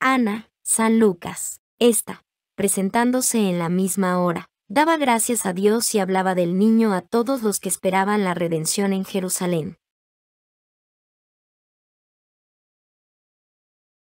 Ana, San Lucas. Esta, presentándose en la misma hora, daba gracias a Dios y hablaba del niño a todos los que esperaban la redención en Jerusalén.